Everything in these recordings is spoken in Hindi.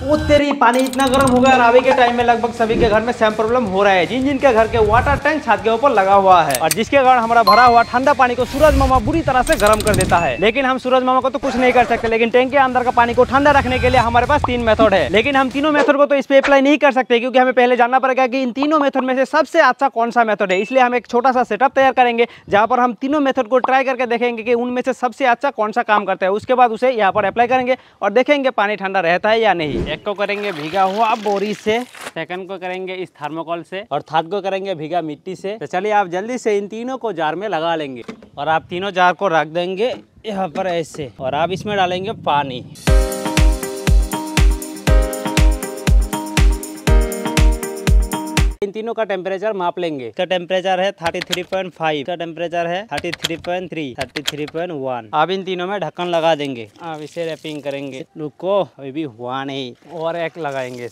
वो तेरी पानी इतना गर्म हो गया अभी के टाइम में लगभग सभी के घर में सेम प्रॉब्लम हो रहा है जिन जिनके घर के वाटर टैंक छात के ऊपर लगा हुआ है और जिसके कारण हमारा भरा हुआ ठंडा पानी को सूरज मामा बुरी तरह से गर्म कर देता है लेकिन हम सूरज मामा को तो कुछ नहीं कर सकते लेकिन टैंक के अंदर का पानी को ठंडा रखने के लिए हमारे पास तीन मेथड है लेकिन हम तीनों मेथड को तो इस पे अप्लाई नहीं कर सकते क्योंकि हमें पहले जानना पड़ेगा की इन तीनों मेथड में से सबसे अच्छा कौन सा मेथड है इसलिए हम एक छोटा सा सेटअप तैयार करेंगे जहाँ पर हम तीनों मेथड को ट्राई करके देखेंगे कि उनमें से सबसे अच्छा कौन सा काम करता है उसके बाद उसे यहाँ पर अप्लाई करेंगे और देखेंगे पानी ठंडा रहता है या नहीं एक को करेंगे भीगा हुआ बोरी से सेकंड को करेंगे इस थर्मोकॉल से और थर्ड को करेंगे भीगा मिट्टी से तो चलिए आप जल्दी से इन तीनों को जार में लगा लेंगे और आप तीनों जार को रख देंगे यहाँ पर ऐसे और आप इसमें डालेंगे पानी तीनों का टेम्परेचर माप लेंगे इसका टेम्परेचर है थर्टी थ्री पॉइंट फाइव का टेम्परेचर है thirty three point three thirty three point one अब इन तीनों में ढक्कन लगा देंगे अब इसे रैपिंग करेंगे रुको अभी भी हुआ नहीं और एक लगाएंगे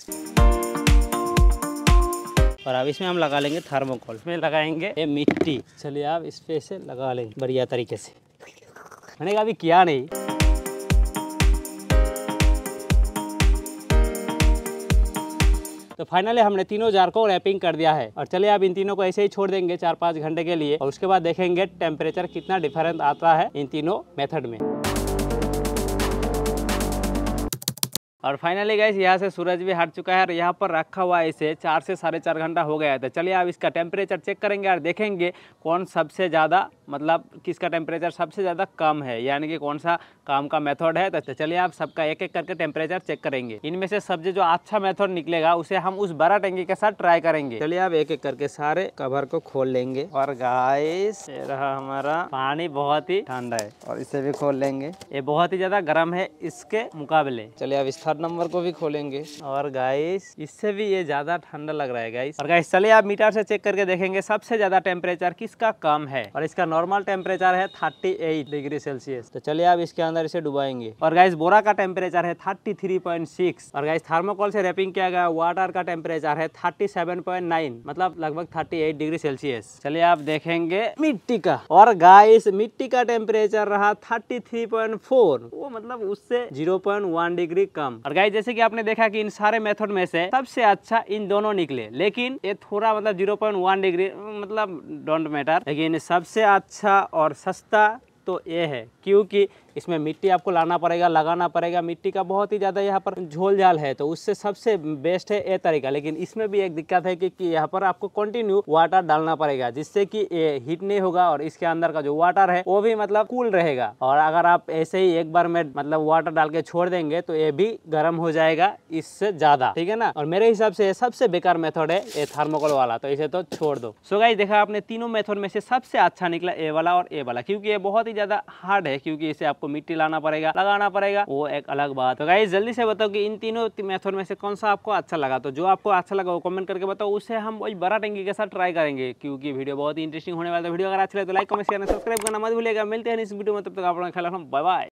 और अब इसमें हम लगा लेंगे थर्मोकोल में लगाएंगे ये मिट्टी चलिए आप इस पे से लगा लेंगे बढ़िया तरीके से मैंने कहा अभी किया नहीं तो फाइनली हमने तीनों जार को रैपिंग कर दिया है और चलिए अब इन तीनों को ऐसे ही छोड़ देंगे चार पाँच घंटे के लिए और उसके बाद देखेंगे टेम्परेचर कितना डिफरेंस आता है इन तीनों मेथड में और फाइनली गैस यहाँ से सूरज भी हट चुका है और यहाँ पर रखा हुआ इसे चार से साढ़े चार घंटा हो गया था तो चलिए अब इसका टेम्परेचर चेक करेंगे और देखेंगे कौन सबसे ज़्यादा मतलब किसका टेम्परेचर सबसे ज़्यादा कम है यानी कि कौन सा काम का मेथड है तो चलिए आप सबका एक एक करके टेम्परेचर चेक करेंगे इनमें से सबसे जो अच्छा मेथड निकलेगा उसे हम उस बड़ा टंकी के साथ ट्राई करेंगे चलिए आप एक एक करके सारे कवर को खोल लेंगे और गाइस रहा हमारा पानी बहुत ही ठंडा है और इसे भी खोल लेंगे ये बहुत ही ज़्यादा गर्म है इसके मुकाबले चलिए अब इस हर नंबर को भी खोलेंगे और गाइस इससे भी ये ज़्यादा ठंडा लग रहा है गाइस और गाइस चलिए आप मीटर से चेक करके देखेंगे सबसे ज़्यादा टेम्परेचर किसका कम है और इसका नॉर्मल टेम्परेचर है थर्टी एट डिग्री सेल्सियस तो चलिए आप इसके अंदर इसे डुबाएंगे और गाइस बोरा का टेम्परेचर है थर्टी थ्री पॉइंट सिक्स और गाइस थर्मोकॉल से रेपिंग किया गया वाटर का टेम्परेचर है थर्टी सेवन पॉइंट नाइन मतलब लगभग थर्टी एट डिग्री सेल्सियस चलिए आप देखेंगे मिट्टी का और गाइस मिट्टी का टेम्परेचर रहा थर्टी थ्री पॉइंट फोर वो मतलब उससे जीरो पॉइंट वन डिग्री कम और गाय जैसे कि आपने देखा कि इन सारे मेथड में से सबसे अच्छा इन दोनों निकले लेकिन ये थोड़ा मतलब जीरो पॉइंट वन डिग्री मतलब डोंट मैटर लेकिन सबसे अच्छा और सस्ता तो ये है क्योंकि इसमें मिट्टी आपको लाना पड़ेगा लगाना पड़ेगा मिट्टी का बहुत ही ज़्यादा यहाँ पर झोल झाल है तो उससे सबसे बेस्ट है ये तरीका लेकिन इसमें भी एक दिक्कत है कि, कि यहाँ पर आपको कंटिन्यू वाटर डालना पड़ेगा जिससे कि ये हीट नहीं होगा और इसके अंदर का जो वाटर है वो भी मतलब कूल रहेगा और अगर आप ऐसे ही एक बार में मतलब वाटर डाल के छोड़ देंगे तो ये भी गर्म हो जाएगा इससे ज़्यादा ठीक है ना और मेरे हिसाब से सबसे बेकार मेथड है ये थर्मोकोल वाला तो इसे तो छोड़ दो सो गाई देखा आपने तीनों मेथड में से सबसे अच्छा निकला ए वाला और ए वाला क्योंकि ये बहुत ही ज़्यादा हार्ड है क्योंकि इसे आपको मिट्टी लाना पड़ेगा लगाना पड़ेगा वो एक अलग बात तो गाइस जल्दी से बताओ कि इन तीनों मेथड में से कौन सा आपको अच्छा लगा तो जो आपको अच्छा लगा वो कमेंट करके बताओ उसे हम वही बड़ा टेंगी के साथ ट्राई करेंगे क्योंकि वीडियो बहुत ही इंटरेस्टिंग होने वाला है वीडियो तो अगर अच्छा लगे तो लाइक कमेंट करना सब्सक्राइब करना मत भूलेगा मिलते हैं इस वीडियो में तब तक आप ख्याल बाय बाय